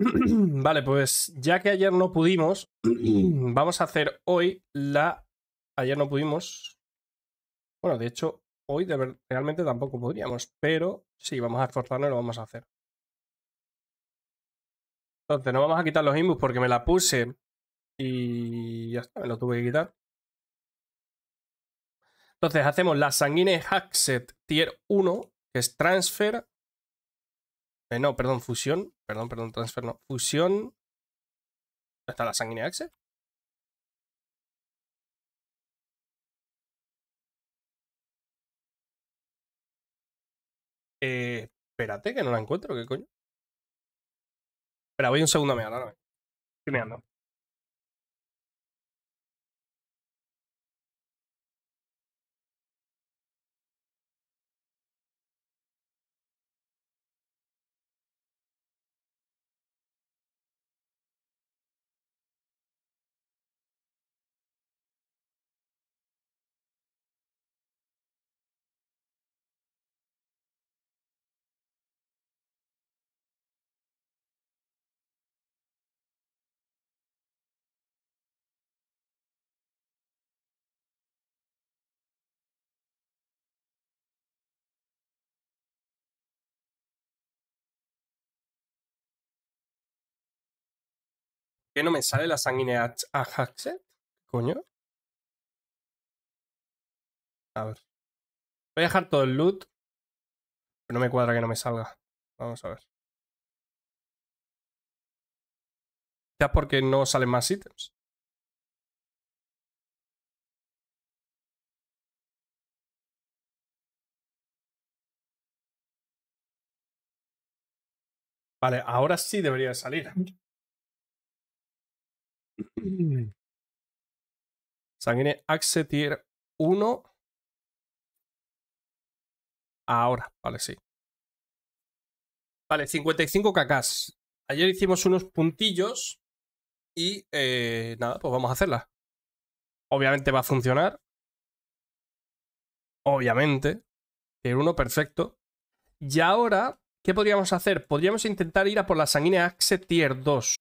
vale, pues ya que ayer no pudimos, vamos a hacer hoy la... Ayer no pudimos. Bueno, de hecho, hoy realmente tampoco podríamos, pero sí, vamos a esforzarnos y lo vamos a hacer. Entonces, no vamos a quitar los Inbus porque me la puse y ya está, me lo tuve que quitar. Entonces hacemos la sanguine Hackset Tier 1, que es Transfer, eh, no, perdón, fusión. Perdón, perdón, transfer no. Fusión. ¿Está la sanguínea axe? Eh, espérate, que no la encuentro, ¿qué coño? Espera, voy un segundo a mirar. ahora. Estoy mirando. no me sale la sanguínea a Hackset, ¿Coño? A ver. Voy a dejar todo el loot. Pero no me cuadra que no me salga. Vamos a ver. Ya porque no salen más ítems. Vale, ahora sí debería salir. Mm. Sanguine Axe Tier 1. Ahora, vale, sí. Vale, 55 cacas. Ayer hicimos unos puntillos y eh, nada, pues vamos a hacerla. Obviamente va a funcionar. Obviamente. Tier 1, perfecto. Y ahora, ¿qué podríamos hacer? Podríamos intentar ir a por la Sanguine Axe Tier 2.